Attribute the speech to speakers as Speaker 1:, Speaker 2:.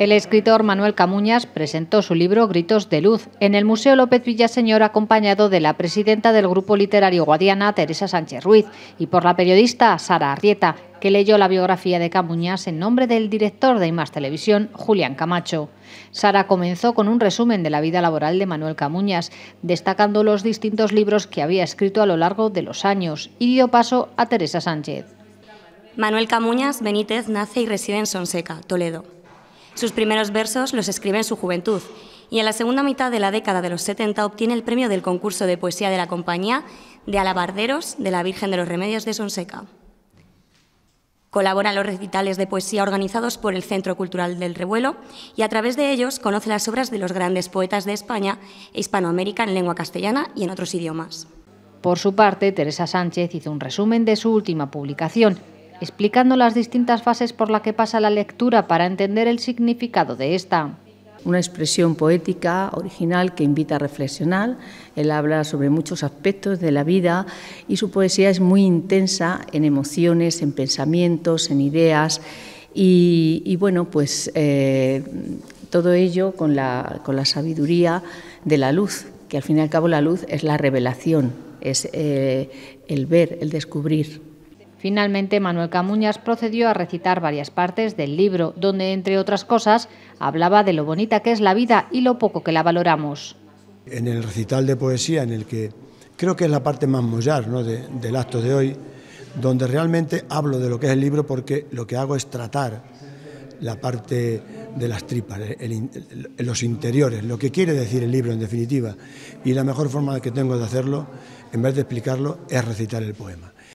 Speaker 1: El escritor Manuel Camuñas presentó su libro Gritos de Luz en el Museo López Villaseñor acompañado de la presidenta del grupo literario guadiana, Teresa Sánchez Ruiz, y por la periodista Sara Arrieta, que leyó la biografía de Camuñas en nombre del director de IMAS Televisión, Julián Camacho. Sara comenzó con un resumen de la vida laboral de Manuel Camuñas, destacando los distintos libros que había escrito a lo largo de los años, y dio paso a Teresa Sánchez.
Speaker 2: Manuel Camuñas Benítez nace y reside en Sonseca, Toledo. Sus primeros versos los escribe en su juventud y en la segunda mitad de la década de los 70 obtiene el premio del concurso de poesía de la compañía de Alabarderos de la Virgen de los Remedios de Sonseca. Colabora en los recitales de poesía organizados por el Centro Cultural del Revuelo y a través de ellos conoce las obras de los grandes poetas de España e Hispanoamérica en lengua castellana y en otros idiomas.
Speaker 1: Por su parte, Teresa Sánchez hizo un resumen de su última publicación, explicando las distintas fases por las que pasa la lectura para entender el significado de esta
Speaker 3: una expresión poética original que invita a reflexionar. Él habla sobre muchos aspectos de la vida y su poesía es muy intensa en emociones, en pensamientos, en ideas y, bueno, pues eh, todo ello con la, sabiduría de la luz, que al fin y al cabo la luz es la revelación, es eh, el ver, el
Speaker 1: descubrir. Finalmente, Manuel Camuñas procedió a recitar varias partes del libro, donde, entre otras cosas, hablaba de lo bonita que es la vida y lo poco que la valoramos.
Speaker 4: En el recital de poesía, en el que creo que es la parte más mollar del acto de hoy, donde realmente hablo de lo que es el libro porque lo que hago es tratar la parte de las tripas, los interiores, lo que quiere decir el libro en definitiva. Y la mejor forma que tengo de hacerlo, en vez de explicarlo, es recitar el poema.